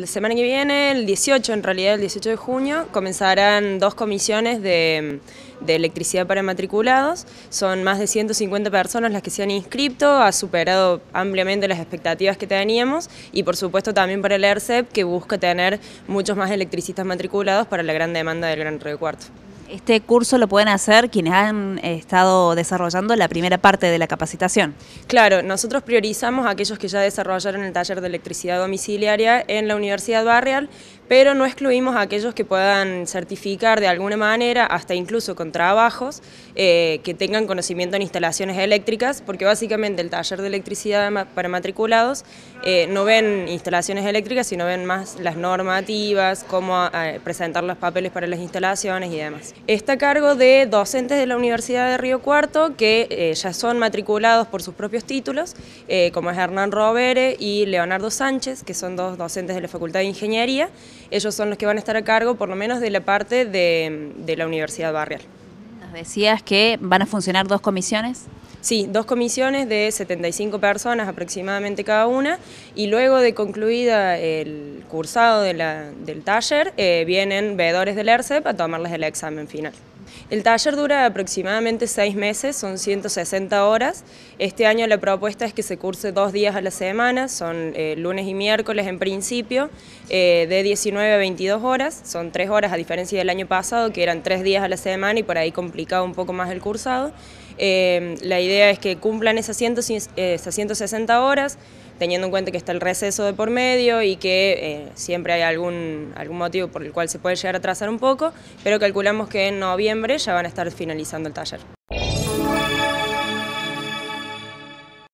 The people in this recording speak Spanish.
La semana que viene, el 18, en realidad el 18 de junio, comenzarán dos comisiones de, electricidad para matriculados. Son más de 150 personas las que se han inscrito, ha superado ampliamente las expectativas que teníamos y por supuesto también para el ERCEP que busca tener muchos más electricistas matriculados para la gran demanda del Gran Río Cuarto. Este curso lo pueden hacer quienes han estado desarrollando la primera parte de la capacitación. Claro, nosotros priorizamos a aquellos que ya desarrollaron el taller de electricidad domiciliaria en la Universidad Barrial, pero no excluimos a aquellos que puedan certificar de alguna manera, hasta incluso con trabajos, eh, que tengan conocimiento en instalaciones eléctricas, porque básicamente el taller de electricidad para matriculados eh, no ven instalaciones eléctricas, sino ven más las normativas, cómo eh, presentar los papeles para las instalaciones y demás. Está a cargo de docentes de la Universidad de Río Cuarto, que ya son matriculados por sus propios títulos, como es Hernán Robere y Leonardo Sánchez, que son dos docentes de la Facultad de Ingeniería, ellos son los que van a estar a cargo, por lo menos de la parte de, de la Universidad Barrial. Nos decías que van a funcionar dos comisiones. Sí, dos comisiones de 75 personas aproximadamente cada una y luego de concluida el cursado del taller eh, vienen veedores del ERCEP a tomarles el examen final. El taller dura aproximadamente seis meses, son 160 horas. Este año la propuesta es que se curse dos días a la semana, son eh, lunes y miércoles en principio, eh, de 19 a 22 horas, son tres horas a diferencia del año pasado, que eran tres días a la semana y por ahí complicaba un poco más el cursado. Em, la idea es que cumplan esas, 160 horas, teniendo en cuenta que está el receso de por medio y que eh, siempre hay algún, algún motivo por el cual se puede llegar a trazar un poco, pero calculamos que en noviembre ya van a estar finalizando el taller.